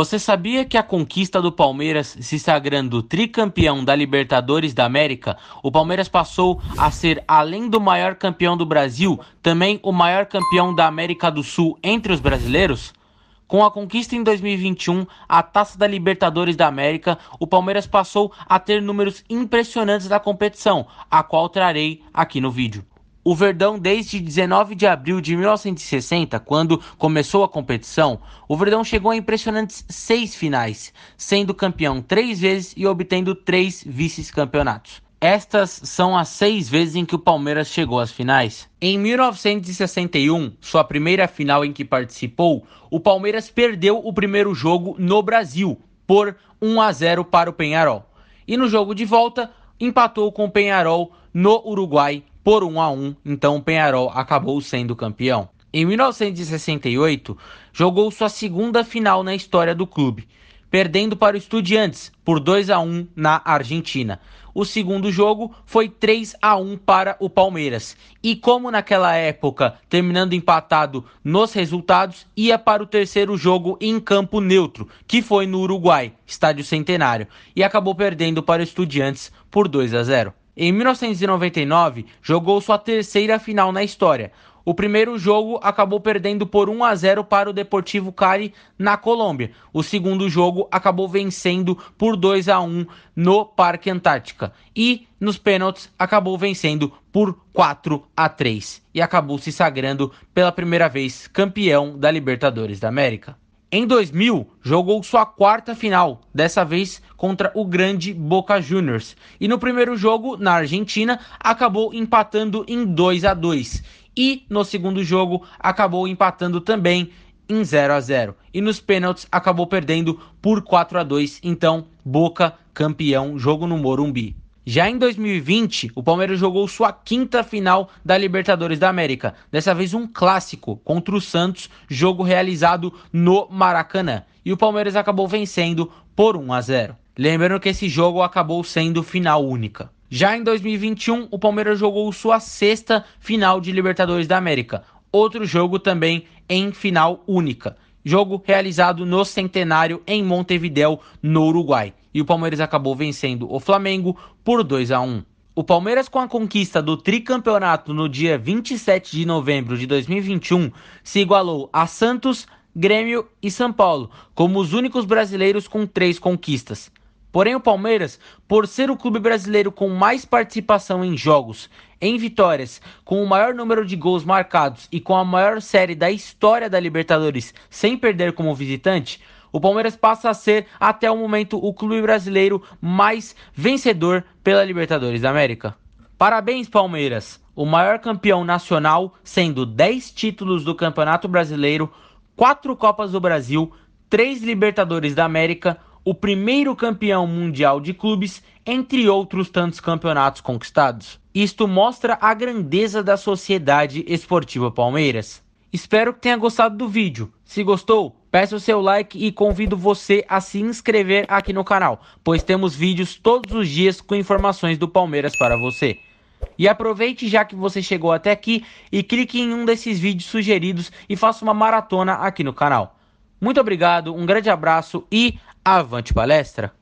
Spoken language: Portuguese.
Você sabia que a conquista do Palmeiras se sagrando tricampeão da Libertadores da América, o Palmeiras passou a ser, além do maior campeão do Brasil, também o maior campeão da América do Sul entre os brasileiros? Com a conquista em 2021, a Taça da Libertadores da América, o Palmeiras passou a ter números impressionantes da competição, a qual trarei aqui no vídeo. O Verdão, desde 19 de abril de 1960, quando começou a competição, o Verdão chegou a impressionantes seis finais, sendo campeão três vezes e obtendo três vice-campeonatos. Estas são as seis vezes em que o Palmeiras chegou às finais. Em 1961, sua primeira final em que participou, o Palmeiras perdeu o primeiro jogo no Brasil por 1 a 0 para o Penharol. E no jogo de volta, empatou com o Penharol no Uruguai por 1 a 1, então o Penharol acabou sendo campeão. Em 1968, jogou sua segunda final na história do clube, perdendo para o Estudiantes por 2 a 1 na Argentina. O segundo jogo foi 3 a 1 para o Palmeiras. E como naquela época, terminando empatado nos resultados, ia para o terceiro jogo em campo neutro, que foi no Uruguai, Estádio Centenário, e acabou perdendo para o Estudiantes por 2 a 0. Em 1999, jogou sua terceira final na história. O primeiro jogo acabou perdendo por 1 a 0 para o Deportivo Cali na Colômbia. O segundo jogo acabou vencendo por 2 a 1 no Parque Antártica e nos pênaltis acabou vencendo por 4 a 3 e acabou se sagrando pela primeira vez campeão da Libertadores da América. Em 2000, jogou sua quarta final, dessa vez contra o grande Boca Juniors. E no primeiro jogo, na Argentina, acabou empatando em 2 a 2 E no segundo jogo, acabou empatando também em 0 a 0 E nos pênaltis, acabou perdendo por 4 a 2 Então, Boca campeão, jogo no Morumbi. Já em 2020, o Palmeiras jogou sua quinta final da Libertadores da América, dessa vez um clássico contra o Santos, jogo realizado no Maracanã, e o Palmeiras acabou vencendo por 1 a 0. Lembrando que esse jogo acabou sendo final única. Já em 2021, o Palmeiras jogou sua sexta final de Libertadores da América, outro jogo também em final única. Jogo realizado no Centenário em Montevideo, no Uruguai e o Palmeiras acabou vencendo o Flamengo por 2 a 1. O Palmeiras, com a conquista do tricampeonato no dia 27 de novembro de 2021, se igualou a Santos, Grêmio e São Paulo, como os únicos brasileiros com três conquistas. Porém, o Palmeiras, por ser o clube brasileiro com mais participação em jogos, em vitórias, com o maior número de gols marcados e com a maior série da história da Libertadores sem perder como visitante, o Palmeiras passa a ser, até o momento, o clube brasileiro mais vencedor pela Libertadores da América. Parabéns, Palmeiras! O maior campeão nacional, sendo 10 títulos do Campeonato Brasileiro, 4 Copas do Brasil, 3 Libertadores da América, o primeiro campeão mundial de clubes, entre outros tantos campeonatos conquistados. Isto mostra a grandeza da Sociedade Esportiva Palmeiras. Espero que tenha gostado do vídeo. Se gostou, Peço o seu like e convido você a se inscrever aqui no canal, pois temos vídeos todos os dias com informações do Palmeiras para você. E aproveite já que você chegou até aqui e clique em um desses vídeos sugeridos e faça uma maratona aqui no canal. Muito obrigado, um grande abraço e avante palestra!